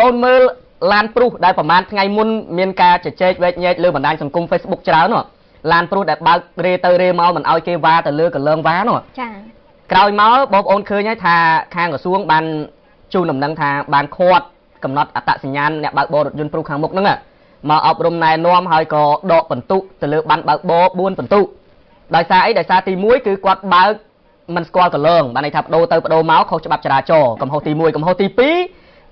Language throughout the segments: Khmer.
អូនមើលឡានព្រុសដែលប្រហែលថ្ងៃមុនមានការជជែកវែកញែកលើបណ្ដាញសង្គម Facebook ច្រើននោះឡានព្រុសដែលបើករេទៅរេមកមិនអោយគេវ៉ាទៅលើកលងវ៉ានោះចាក្រោយមកបងប្អូនឃើញហើយថាខាងក្រសួងបានជូនដំណឹងថាបានខាត់កំណត់អត្តសញ្ញាណអ្នកបើកបររថយន្តព្រុសខាងមុខហ្នឹងមកអប់រំណែនាំហើយក៏ដកបន្ទុកទៅលើបានបើកបរ4បន្ទុក ដោយសារអីដោយសារទី1គឺគាត់បើកមិនស្គាល់កន្លងបានន័យថាបដូរទៅបដូរមកខុសច្បាប់ចរាចរណ៍កំហុសទី1កំហុសទី2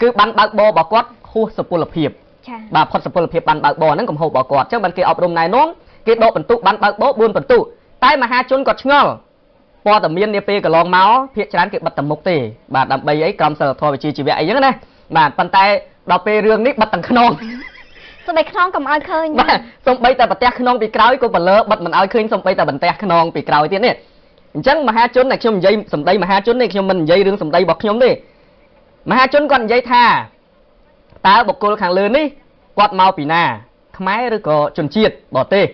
គឺបានបើកបររបស់គាត់ហួសសុពលភាពចា៎បាទផុតសុពលភាពបានបើកបរហ្នឹងកំហុសរបស់គាត់អញ្ចឹងបានគេអប់រំណែនាំគេដកបន្ទុកបានបើកបរ4បន្ទុកតែមហាជនគាត់ឆ្ងល់ព័ត៌មាននេះពេលកន្លងមកភាកច្រើនគេបិទតមុខទេ បាទដើម្បីអីក្រមសីលធម៌វិជ្ជាជីវៈអីហ្នឹងណាបាទប៉ុន្តែដល់ពេលរឿងនេះបិទទាំងខ្នងសំបីខ្នងកុំឲ្យឃើញបាទសំបីតែប្រទេសខ្នងពីក្រោយក៏បលើបិទមិនឲ្យឃើញសំបីតែបន្ទះខ្នងពីក្រោយទៀតនេះអញ្ចឹងមហាជនតែខ្ញុំនិយាយសម្ដីមហាជននេះខ្ញុំមិននិយាយរឿងសម្ដីរបស់ខ្ញុំទេមហាជនគាត់និយាយថាតើបុគ្គលខាងលើនេះគាត់មកពីណាខ្មែរឬក៏ជនជាតិបរទេស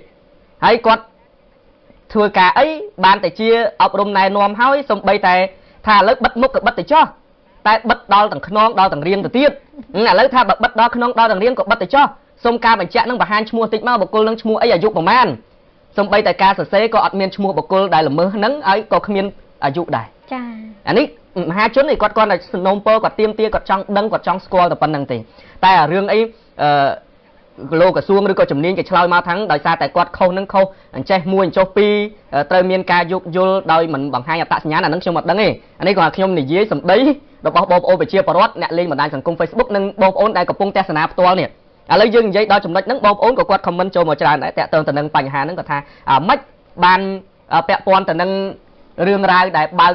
ហើយគាត់ធ្វើការអីបានតែជាអប់រំណែនាំហើយសំបី តែថាឥឡូវបិទមុខក៏បិទទៅចោះតែបិទដល់ទាំងខ្នងដល់ទាំងរៀងទៅទៀតឥឡូវថាបើបិទដល់ខ្នងដល់ទាំងរៀងក៏បិទទៅចោះសូមការបញ្ជាក់នឹងបង្ហាញឈ្មោះតិចមកបុគ្គលនឹងឈ្មោះអីអាយុប្រមាណសំបីតែការសរសេរក៏អត់មានឈ្មោះបុគ្គលដែលល្មើសហ្នឹងហើយក៏គ្មានអាយុដែរចាអានេះមហាជននេះគាត់គាត់តែสนុំពើគាត់ទៀមទាគាត់ចង់ដឹងគាត់ចង់ស្គាល់តែប៉ុណ្្នឹងទេតែរឿងអីអឺលោកក្រសួងឬក៏ជំនាញគេឆ្លើយមកថាងដោយសារតែគាត់ខុសនឹងខុសអញ្ចេះមួយអញ្ចោះពីរត្រូវមានការយោគយល់ដោយមិនបង្ហាញអត្តសញ្ញាណអានឹងខ្ញុំអត់ដឹងទេអានេះគាត់ថាខ្ញុំនិយាយសម្ដីរបស់បងប្អូនប្រជាពលរដ្ឋអ្នកលេងបណ្ដាញសង្គម Facebook និងបងប្អូនដែលកំពុងទស្សនាផ្ទាល់នេះឥឡូវយើងនិយាយដល់ចំណុចហ្នឹងបងប្អូនក៏គាត់ comment ចូលមកច្រើនដែរតាក់ទងទៅនឹងបញ្ហាហ្នឹងគាត់ថាមិនបានពាក់ព័ន្ធទៅនឹងរឿងរ៉ាវដែលបើក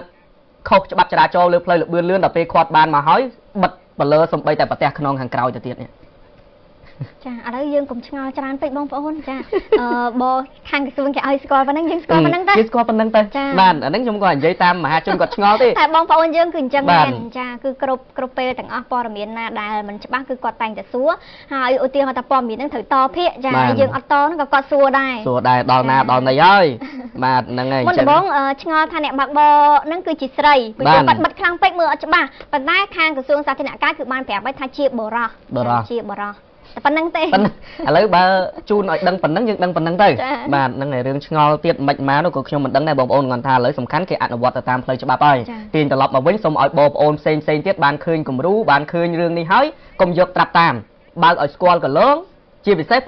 ខុសច្បាប់ចរាចរណ៍លើផ្លូវលបឿនលឿនដល់ពេលគាត់បានមកហើយបិទបលើសំបីតែប្រទេសខ្នងខាងក្រោយទៅទៀតនេះចាឥឡូវយើងកុំឆ្ងល់ច្រើនពេកបងប្អូនចាអឺបងខាងក្រសួងគេឲ្យស្គាល់ប៉ុណ្ណឹងយើងស្គាល់ប៉ុណ្ណឹងទៅគេស្គាល់ប៉ុណ្ណឹងទៅបាទអាហ្នឹងខ្ញុំក៏និយាយតាមមហាជនគាត់ឆ្ងល់ទេតែបងប្អូនយើងគឺអញ្ចឹងមែនចាគឺគ្រប់គ្រប់ពេលទាំងអស់ព័ត៌មានណាដែលមិនច្បាស់គឺគាត់តែងតែសួរហើយឧទាហរណ៍ថាព័ត៌មានហ្នឹងត្រូវតភាកចាយើងអត់តហ្នឹងក៏គាត់សួរដែរសួរដែរដល់ណាដល់ណីហើយបាទហ្នឹងហើយអញ្ចឹងមុនដំបូងឆ្ងល់ថាអ្នកបើកបរហ្នឹងគឺជាស្រីព្រោះគាត់បិទខ្លាំងពេកមើលអត់ច្បាស់ប៉ុន្តែខាងក្រសួងសាធារណការគឺបានប្រាប់ឲ្យថាជាបរោះជាបរោះប៉ុណ្្នឹងទេឥឡូវបើជូនឲ្យដឹងប៉ុណ្្នឹងយើងដឹងប៉ុណ្្នឹងទៅបាទហ្នឹងហើយរឿងឆ្ងល់ទៀតមិនមកនោះក៏ខ្ញុំមិនដឹងដែរបងប្អូនគាត់ថាឥឡូវសំខាន់គេអនុវត្តទៅតាមផ្លូវច្បាប់ហើយទាញត្រឡប់មកវិញសូមឲ្យបងប្អូនផ្សេងផ្សេងទៀតបានឃើញគំរូបានឃើញរឿងនេះហើយកុំយកត្រាប់តាមបើកឲ្យស្គាល់កលងជាពិសេស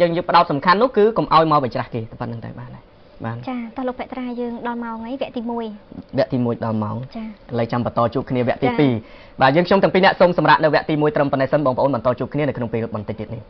យើងយើងផ្ដោតសំខាន់នោះគឺកុំឲ្យមកបិច្រាស់គេតែប៉ុណ្្នឹងតែបានហើយបាទចាតោះលោកភក្ត្រាយើងដល់ម៉ោងអីវគ្គទី1វគ្គទី1ដល់ម៉ោងចាឥឡូវចាំបន្តជួបគ្នាវគ្គទី2បាទយើងខ្ញុំទាំងពីរអ្នកសូមសម្រាប់នៅវគ្គទី1ត្រឹមប៉ុណ្ណេះសិនបងប្អូនបន្តជួបគ្នានៅក្នុងពេលបន្តិចទៀតនេះ